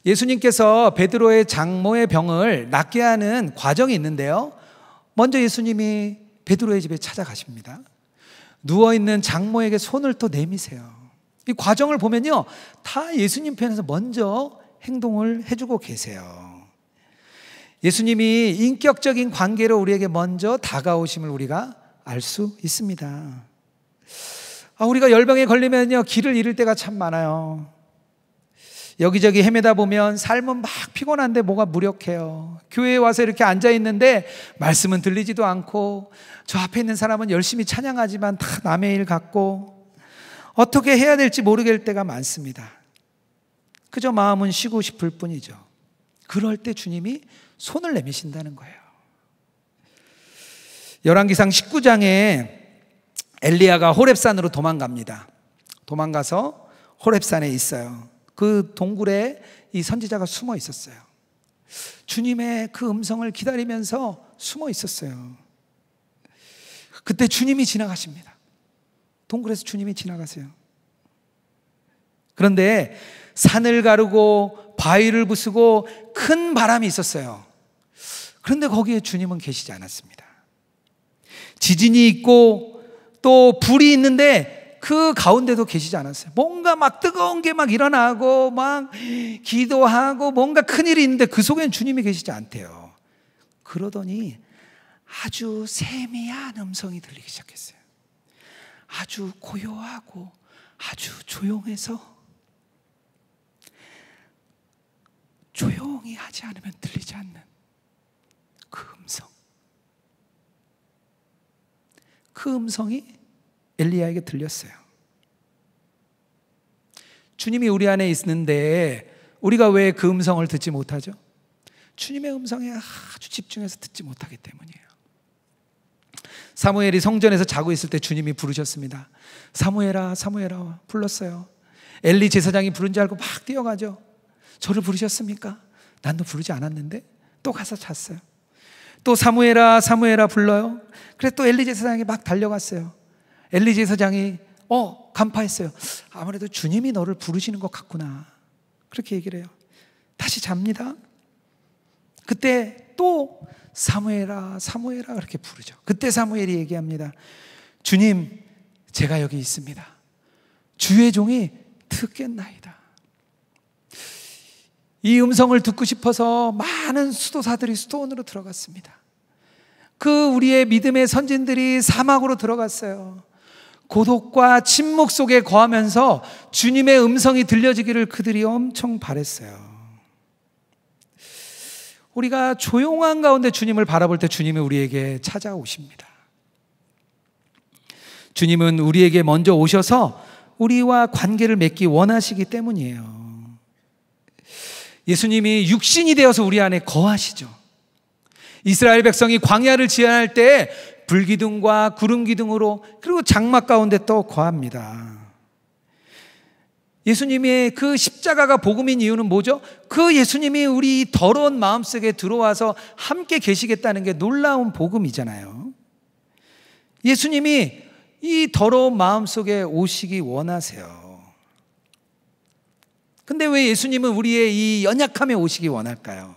예수님께서 베드로의 장모의 병을 낫게 하는 과정이 있는데요. 먼저 예수님이 베드로의 집에 찾아가십니다. 누워 있는 장모에게 손을 또 내미세요. 이 과정을 보면요. 다 예수님 편에서 먼저 행동을 해주고 계세요. 예수님이 인격적인 관계로 우리에게 먼저 다가오심을 우리가 알 수 있습니다. 아, 우리가 열병에 걸리면요. 길을 잃을 때가 참 많아요. 여기저기 헤매다 보면 삶은 막 피곤한데 뭐가 무력해요. 교회에 와서 이렇게 앉아 있는데 말씀은 들리지도 않고 저 앞에 있는 사람은 열심히 찬양하지만 다 남의 일 같고 어떻게 해야 될지 모르겠을 때가 많습니다. 그저 마음은 쉬고 싶을 뿐이죠. 그럴 때 주님이 손을 내미신다는 거예요. 열왕기상 19장에 엘리야가 호렙산으로 도망갑니다. 도망가서 호렙산에 있어요. 그 동굴에 이 선지자가 숨어 있었어요. 주님의 그 음성을 기다리면서 숨어 있었어요. 그때 주님이 지나가십니다. 동굴에서 주님이 지나가세요. 그런데 산을 가르고 바위를 부수고 큰 바람이 있었어요. 그런데 거기에 주님은 계시지 않았습니다. 지진이 있고 또 불이 있는데 그 가운데도 계시지 않았어요. 뭔가 막 뜨거운 게 막 일어나고 막 기도하고 뭔가 큰일이 있는데 그속에 주님이 계시지 않대요. 그러더니 아주 세미한 음성이 들리기 시작했어요. 아주 고요하고 아주 조용해서 조용히 하지 않으면 들리지 않는 그 음성. 그 음성이 엘리야에게 들렸어요. 주님이 우리 안에 있는데 우리가 왜 그 음성을 듣지 못하죠? 주님의 음성에 아주 집중해서 듣지 못하기 때문이에요. 사무엘이 성전에서 자고 있을 때 주님이 부르셨습니다. 사무엘아, 사무엘아 불렀어요. 엘리 제사장이 부른 줄 알고 막 뛰어가죠. 저를 부르셨습니까? 난도 부르지 않았는데 또 가서 잤어요. 또 사무엘아, 사무엘아 불러요. 그래서 또 엘리 제사장이 막 달려갔어요. 엘리제 사장이어 간파했어요. 아무래도 주님이 너를 부르시는 것 같구나. 그렇게 얘기를 해요. 다시 잡니다. 그때 또 사무엘아 사무엘아 그렇게 부르죠. 그때 사무엘이 얘기합니다. 주님 제가 여기 있습니다. 주의 종이 듣겠나이다. 이 음성을 듣고 싶어서 많은 수도사들이 수도원으로 들어갔습니다. 그 우리의 믿음의 선진들이 사막으로 들어갔어요. 고독과 침묵 속에 거하면서 주님의 음성이 들려지기를 그들이 엄청 바랬어요. 우리가 조용한 가운데 주님을 바라볼 때 주님이 우리에게 찾아오십니다. 주님은 우리에게 먼저 오셔서 우리와 관계를 맺기 원하시기 때문이에요. 예수님이 육신이 되어서 우리 안에 거하시죠. 이스라엘 백성이 광야를 지나할 때 불기둥과 구름기둥으로 그리고 장막 가운데 또 거합니다. 예수님의 그 십자가가 복음인 이유는 뭐죠? 그 예수님이 우리 더러운 마음속에 들어와서 함께 계시겠다는 게 놀라운 복음이잖아요. 예수님이 이 더러운 마음속에 오시기 원하세요. 근데 왜 예수님은 우리의 이 연약함에 오시기 원할까요?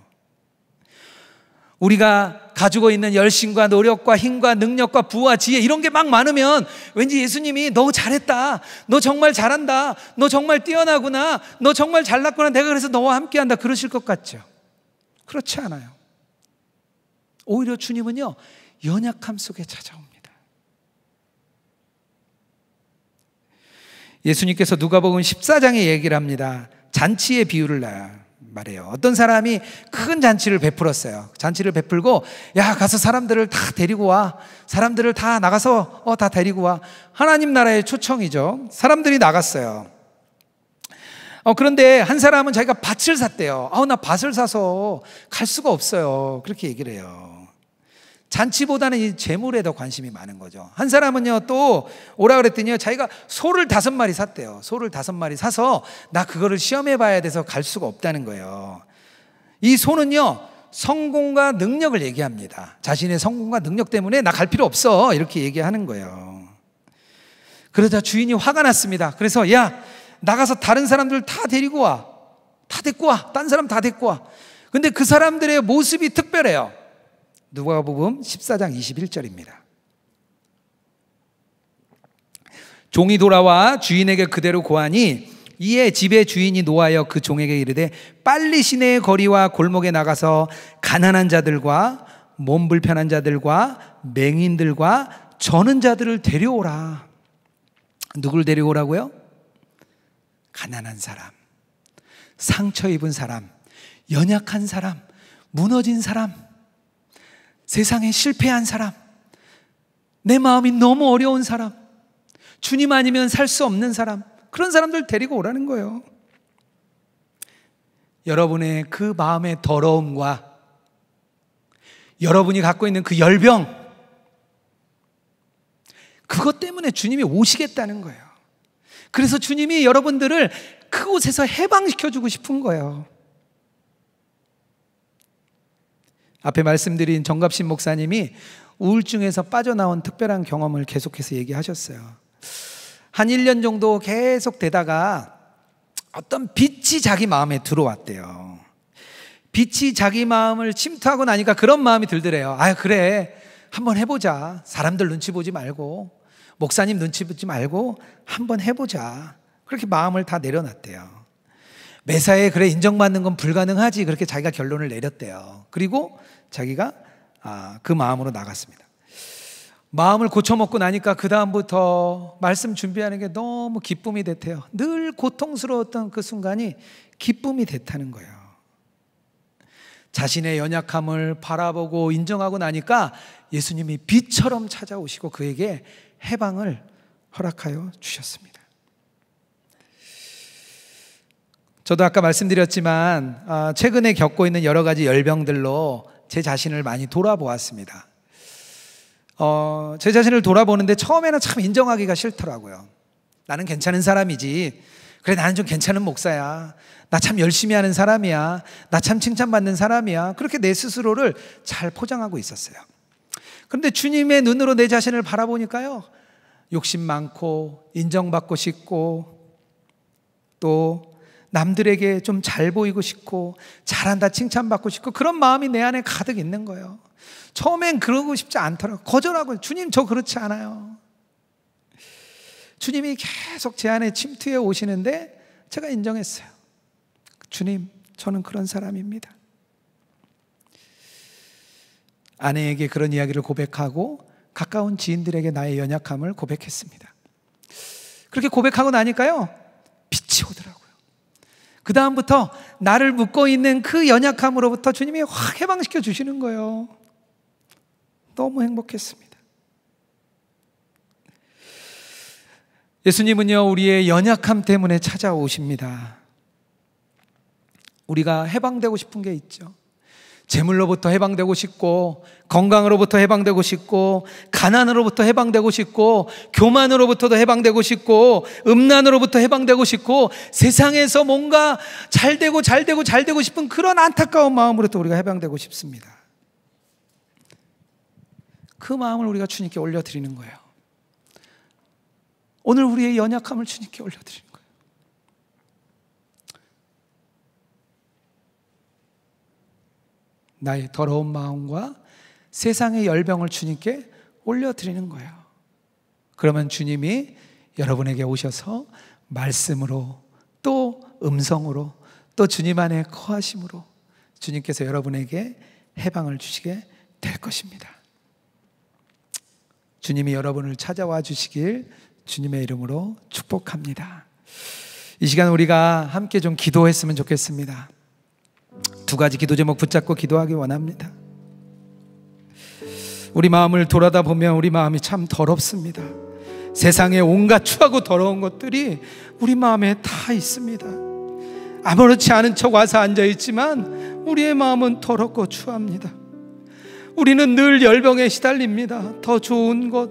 우리가 가지고 있는 열심과 노력과 힘과 능력과 부와 지혜 이런 게 막 많으면 왠지 예수님이 너 잘했다. 너 정말 잘한다. 너 정말 뛰어나구나. 너 정말 잘났구나. 내가 그래서 너와 함께 한다. 그러실 것 같죠. 그렇지 않아요. 오히려 주님은요, 연약함 속에 찾아옵니다. 예수님께서 누가복음 14장에 얘기를 합니다. 잔치의 비유를 나요. 말이에요. 어떤 사람이 큰 잔치를 베풀었어요. 잔치를 베풀고, 야, 가서 사람들을 다 데리고 와. 사람들을 다 나가서, 어, 다 데리고 와. 하나님 나라의 초청이죠. 사람들이 나갔어요. 어, 그런데 한 사람은 자기가 밭을 샀대요. 아우, 나 밭을 사서 갈 수가 없어요. 그렇게 얘기를 해요. 잔치보다는 이 재물에 더 관심이 많은 거죠. 한 사람은요, 또 오라 그랬더니요, 자기가 소를 다섯 마리 샀대요. 소를 다섯 마리 사서 나 그거를 시험해 봐야 돼서 갈 수가 없다는 거예요. 이 소는요, 성공과 능력을 얘기합니다. 자신의 성공과 능력 때문에 나 갈 필요 없어. 이렇게 얘기하는 거예요. 그러자 주인이 화가 났습니다. 그래서 야, 나가서 다른 사람들 다 데리고 와. 다 데리고 와. 딴 사람 다 데리고 와. 근데 그 사람들의 모습이 특별해요. 누가복음 14장 21절입니다. 종이 돌아와 주인에게 그대로 고하니 이에 집의 주인이 노하여 그 종에게 이르되 빨리 시내의 거리와 골목에 나가서 가난한 자들과 몸 불편한 자들과 맹인들과 저는 자들을 데려오라. 누굴 데려오라고요? 가난한 사람, 상처 입은 사람, 연약한 사람, 무너진 사람, 세상에 실패한 사람, 내 마음이 너무 어려운 사람, 주님 아니면 살 수 없는 사람, 그런 사람들 데리고 오라는 거예요. 여러분의 그 마음의 더러움과 여러분이 갖고 있는 그 열병, 그것 때문에 주님이 오시겠다는 거예요. 그래서 주님이 여러분들을 그곳에서 해방시켜주고 싶은 거예요. 앞에 말씀드린 정갑신 목사님이 우울증에서 빠져나온 특별한 경험을 계속해서 얘기하셨어요. 한 1년 정도 계속 되다가 어떤 빛이 자기 마음에 들어왔대요. 빛이 자기 마음을 침투하고 나니까 그런 마음이 들더래요. 아, 그래. 한번 해보자. 사람들 눈치 보지 말고, 목사님 눈치 보지 말고, 한번 해보자. 그렇게 마음을 다 내려놨대요. 매사에 그래 인정받는 건 불가능하지. 그렇게 자기가 결론을 내렸대요. 그리고 자기가 아, 그 마음으로 나갔습니다. 마음을 고쳐먹고 나니까 그 다음부터 말씀 준비하는 게 너무 기쁨이 됐대요. 늘 고통스러웠던 그 순간이 기쁨이 됐다는 거예요. 자신의 연약함을 바라보고 인정하고 나니까 예수님이 빛처럼 찾아오시고 그에게 해방을 허락하여 주셨습니다. 저도 아까 말씀드렸지만 아, 최근에 겪고 있는 여러 가지 열병들로 제 자신을 많이 돌아보았습니다. 어, 제 자신을 돌아보는데 처음에는 참 인정하기가 싫더라고요. 나는 괜찮은 사람이지. 그래, 나는 좀 괜찮은 목사야. 나 참 열심히 하는 사람이야. 나 참 칭찬받는 사람이야. 그렇게 내 스스로를 잘 포장하고 있었어요. 그런데 주님의 눈으로 내 자신을 바라보니까요. 욕심 많고, 인정받고 싶고, 또 남들에게 좀 잘 보이고 싶고 잘한다 칭찬받고 싶고 그런 마음이 내 안에 가득 있는 거예요. 처음엔 그러고 싶지 않더라고. 거절하고 주님 저 그렇지 않아요. 주님이 계속 제 안에 침투해 오시는데 제가 인정했어요. 주님, 저는 그런 사람입니다. 아내에게 그런 이야기를 고백하고 가까운 지인들에게 나의 연약함을 고백했습니다. 그렇게 고백하고 나니까요. 빛이 오더라고요. 그 다음부터 나를 묶고 있는 그 연약함으로부터 주님이 확 해방시켜 주시는 거예요. 너무 행복했습니다. 예수님은요, 우리의 연약함 때문에 찾아오십니다. 우리가 해방되고 싶은 게 있죠. 재물로부터 해방되고 싶고 건강으로부터 해방되고 싶고 가난으로부터 해방되고 싶고 교만으로부터도 해방되고 싶고 음란으로부터 해방되고 싶고 세상에서 뭔가 잘 되고 잘 되고 잘 되고 싶은 그런 안타까운 마음으로부터 우리가 해방되고 싶습니다. 그 마음을 우리가 주님께 올려 드리는 거예요. 오늘 우리의 연약함을 주님께 올려 드리는 나의 더러운 마음과 세상의 열병을 주님께 올려드리는 거예요. 그러면 주님이 여러분에게 오셔서 말씀으로 또 음성으로 또 주님 안에 거하심으로 주님께서 여러분에게 해방을 주시게 될 것입니다. 주님이 여러분을 찾아와 주시길 주님의 이름으로 축복합니다. 이 시간 우리가 함께 좀 기도했으면 좋겠습니다. 두 가지 기도 제목 붙잡고 기도하기 원합니다. 우리 마음을 돌아다 보면 우리 마음이 참 더럽습니다. 세상의 온갖 추하고 더러운 것들이 우리 마음에 다 있습니다. 아무렇지 않은 척 와서 앉아 있지만 우리의 마음은 더럽고 추합니다. 우리는 늘 열병에 시달립니다. 더 좋은 것,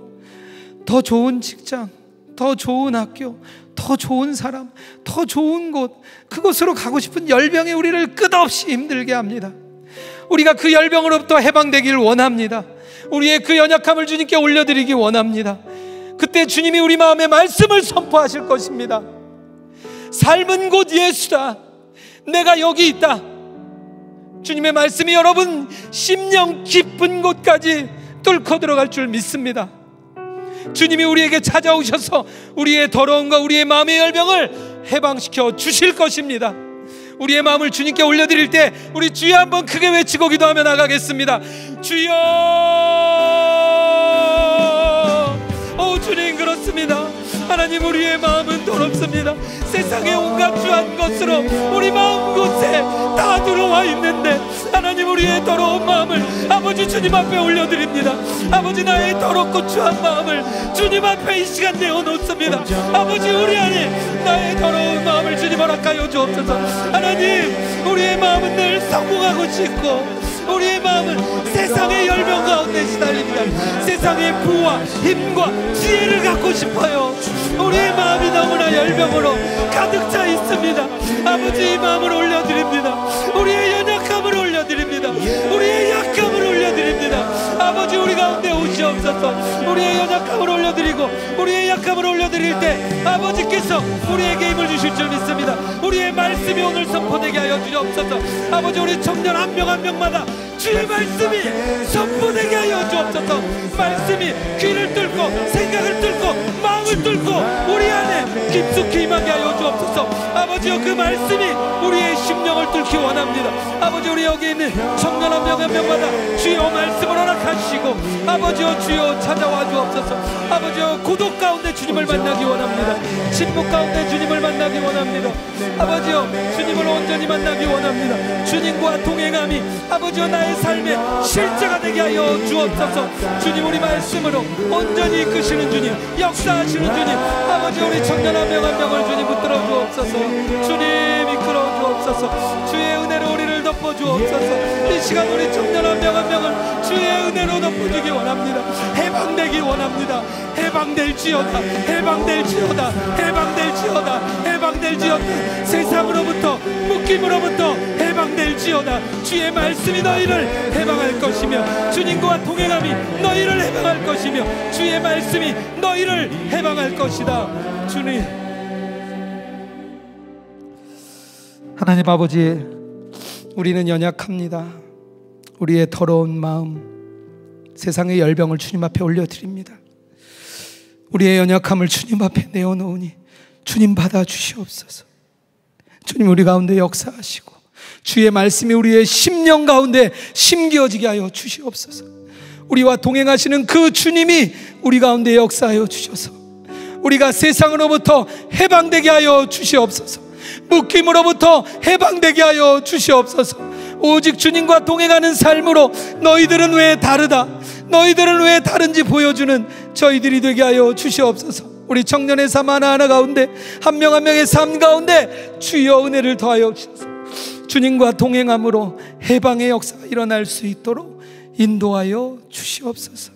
더 좋은 직장, 더 좋은 학교, 더 좋은 사람, 더 좋은 곳, 그곳으로 가고 싶은 열병이 우리를 끝없이 힘들게 합니다. 우리가 그 열병으로부터 해방되길 원합니다. 우리의 그 연약함을 주님께 올려드리기 원합니다. 그때 주님이 우리 마음에 말씀을 선포하실 것입니다. 삶은 곧 예수다. 내가 여기 있다. 주님의 말씀이 여러분 심령 깊은 곳까지 뚫고 들어갈 줄 믿습니다. 주님이 우리에게 찾아오셔서 우리의 더러움과 우리의 마음의 열병을 해방시켜 주실 것입니다. 우리의 마음을 주님께 올려드릴 때 우리 주여 한번 크게 외치고 기도하며 나가겠습니다. 주여! 오 주님 그렇습니다. 하나님 우리의 마음은 더럽습니다. 세상의 온갖 주한 것으로 우리 마음 곳에 다 들어와 있는데 하나님 우리의 더러운 마음을 아버지 주님 앞에 올려드립니다 아버지 나의 더럽고 추한 마음을 주님 앞에 이 시간 내어놓습니다 아버지 우리 안에 나의 더러운 마음을 주님 허락하여 주옵소서 하나님 우리의 마음은 늘 성공하고 싶고 우리의 마음은 세상의 열병 가운데 시달립니다. 세상의 부와 힘과 지혜를 갖고 싶어요. 우리의 마음이 너무나 열병으로 가득 차 있습니다. 아버지 이 마음을 올려드립니다. 우리의 올려드립니다. 우리의 약함을 올려드립니다. 아버지 우리 가운데 오시옵소서 우리의 연약함을 올려드리고 우리의 약함을 올려드릴 때 아버지께서 우리에게 힘을 주실 줄 믿습니다. 우리의 말씀이 오늘 선포되게 하여 주옵소서 아버지 우리 청년 한 명 한 명마다 주의 말씀이 선포되게 하여 주옵소서 말씀이 귀를 뚫고 생각을 뚫고 창을 뚫고 우리 안에 깊숙이 임하게 하여 주옵소서 아버지여 그 말씀이 우리의 심령을 뚫기 원합니다 아버지 우리 여기 있는 청년 한 명 한 명마다 주여 말씀을 허락하시고 아버지여 주여 찾아와 주옵소서 아버지여 고독 가운데 주님을 만나기 원합니다 침묵 가운데 주님을 만나기 원합니다 아버지여 주님을 온전히 만나기 원합니다 주님과 동행함이 아버지여 나의 삶의 실제가 되게 하여 주옵소서 주님 우리 말씀으로 온전히 이끄시는 주님 역사하시는 주님 아버지 우리 청년 한명한 명을 주님 이끌어 주옵소서 주님 이끌어 주옵소서 주의 은혜로 우리를 덮어 주옵소서 이 시간 우리 청년 한명한 명을 주의 은혜로 덮어주기 원합니다 해방되기 원합니다 해방될지어다 해방될지어다 해방될지어다 해방될지어다 세상으로부터 묶임으로부터 해방될지어다 주의 말씀이 너희를 해방할 것이며 주님과 동행함이 너희를 해방할 것이며 주의 말씀이 너희를 해방할 것이다 주님 하나님 아버지, 우리는 연약합니다. 우리의 더러운 마음, 세상의 열병을 주님 앞에 올려드립니다. 우리의 연약함을 주님 앞에 내어놓으니 주님 받아 주시옵소서. 주님 우리 가운데 역사하시고 주의 말씀이 우리의 심령 가운데 심겨지게 하여 주시옵소서. 우리와 동행하시는 그 주님이 우리 가운데 역사하여 주셔서 우리가 세상으로부터 해방되게 하여 주시옵소서. 묶임으로부터 해방되게 하여 주시옵소서. 오직 주님과 동행하는 삶으로 너희들은 왜 다르다. 너희들은 왜 다른지 보여주는 저희들이 되게 하여 주시옵소서. 우리 청년의 삶 하나하나 가운데 한 명 한 명의 삶 가운데 주여 은혜를 더하여 주셔서 주님과 동행함으로 해방의 역사가 일어날 수 있도록 인도하여 주시옵소서.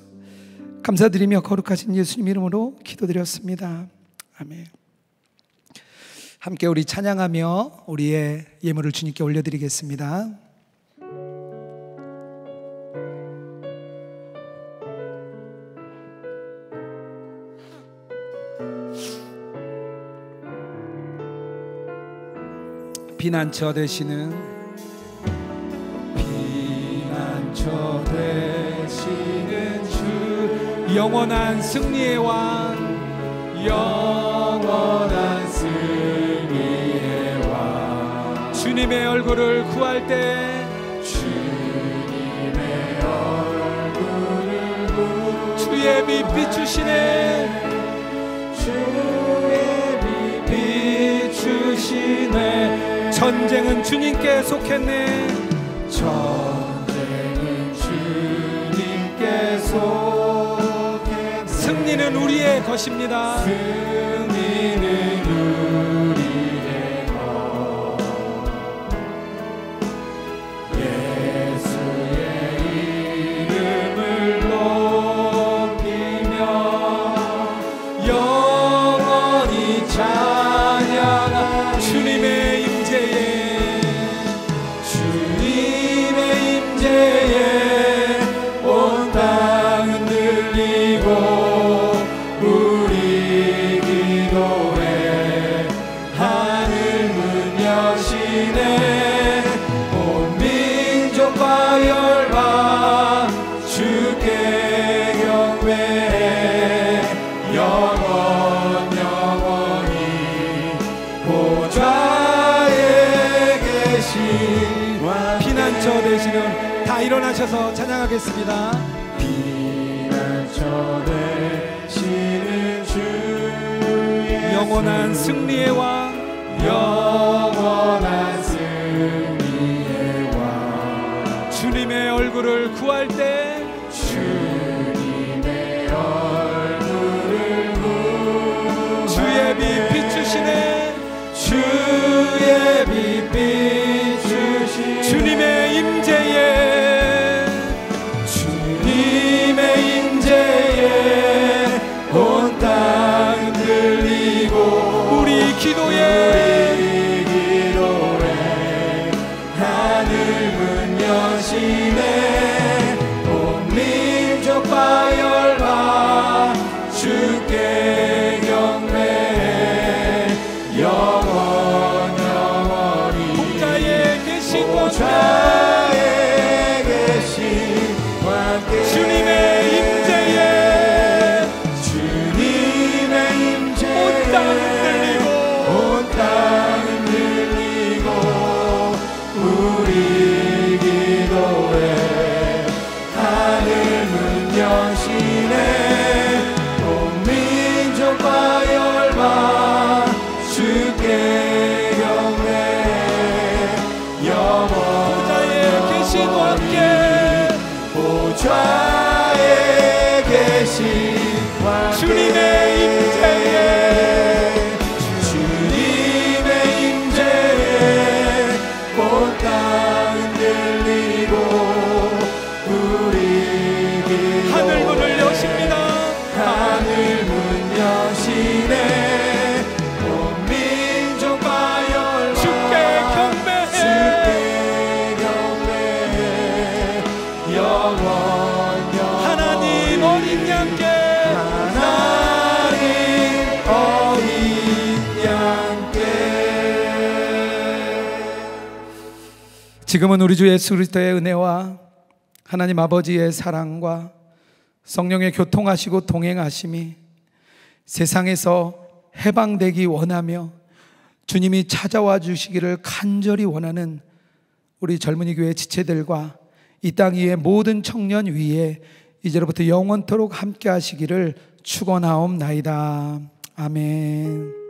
감사드리며 거룩하신 예수님 이름으로 기도드렸습니다. 아멘. 함께 우리 찬양하며 우리의 예물을 주님께 올려드리겠습니다. 비난처 되시는 비난처 되시는 주 영원한 승리의 왕 영원한 주님의 얼굴을 구할 때 주님의 얼굴을 구할 주의 빛 비추시네 주의 빛 비추시네 전쟁은 주님께 속했네 전쟁은 주님께 속했네 승리는 우리의 것입니다 하겠습니다. 영원한 승리의 왕 지금은 우리 주 예수 그리스도의 은혜와 하나님 아버지의 사랑과 성령의 교통하시고 동행하심이 세상에서 해방되기 원하며 주님이 찾아와 주시기를 간절히 원하는 우리 젊은이 교회 지체들과 이 땅 위의 모든 청년 위에 이제로부터 영원토록 함께 하시기를 축원하옵나이다. 아멘.